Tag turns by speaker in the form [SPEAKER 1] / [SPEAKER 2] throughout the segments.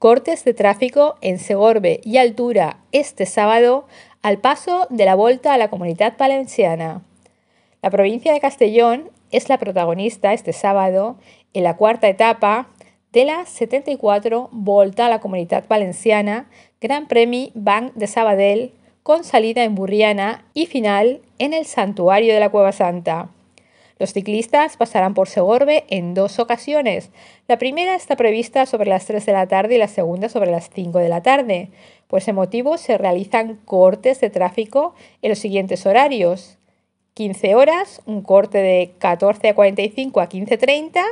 [SPEAKER 1] Cortes de tráfico en Segorbe y Altura este sábado al paso de la vuelta a la comunidad valenciana. La provincia de Castellón es la protagonista este sábado en la cuarta etapa de la 74 Volta a la Comunidad Valenciana, Gran Premi Bank de Sabadell, con salida en Burriana y final en el Santuario de la Cueva Santa. Los ciclistas pasarán por Segorbe en dos ocasiones. La primera está prevista sobre las 3 de la tarde y la segunda sobre las 5 de la tarde. Por ese motivo se realizan cortes de tráfico en los siguientes horarios. 15 horas, un corte de 14.45 a 15.30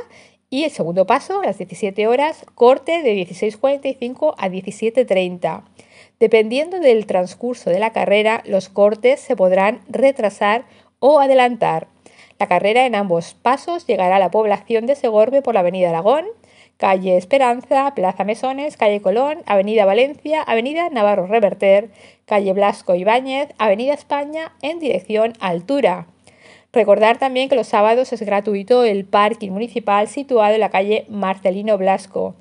[SPEAKER 1] y el segundo paso, a las 17 horas, corte de 16.45 a 17.30. Dependiendo del transcurso de la carrera, los cortes se podrán retrasar o adelantar. La carrera en ambos pasos llegará a la población de Segorbe por la Avenida Aragón, Calle Esperanza, Plaza Mesones, Calle Colón, Avenida Valencia, Avenida Navarro Reverter, Calle Blasco Ibáñez, Avenida España en dirección Altura. Recordar también que los sábados es gratuito el parking municipal situado en la calle Marcelino Blasco.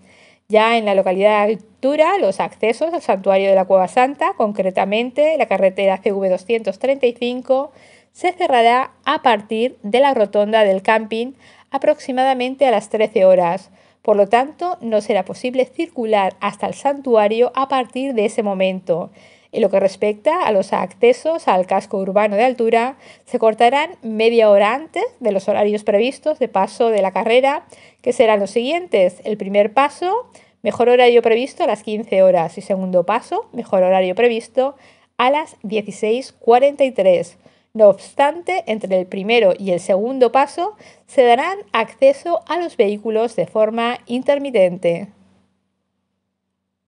[SPEAKER 1] Ya en la localidad de Altura, los accesos al santuario de la Cueva Santa, concretamente la carretera CV235, se cerrará a partir de la rotonda del camping aproximadamente a las 13 horas. Por lo tanto, no será posible circular hasta el santuario a partir de ese momento. En lo que respecta a los accesos al casco urbano de altura, se cortarán media hora antes de los horarios previstos de paso de la carrera, que serán los siguientes. El primer paso, mejor horario previsto a las 15 horas y segundo paso, mejor horario previsto a las 16.43. No obstante, entre el primero y el segundo paso se darán acceso a los vehículos de forma intermitente.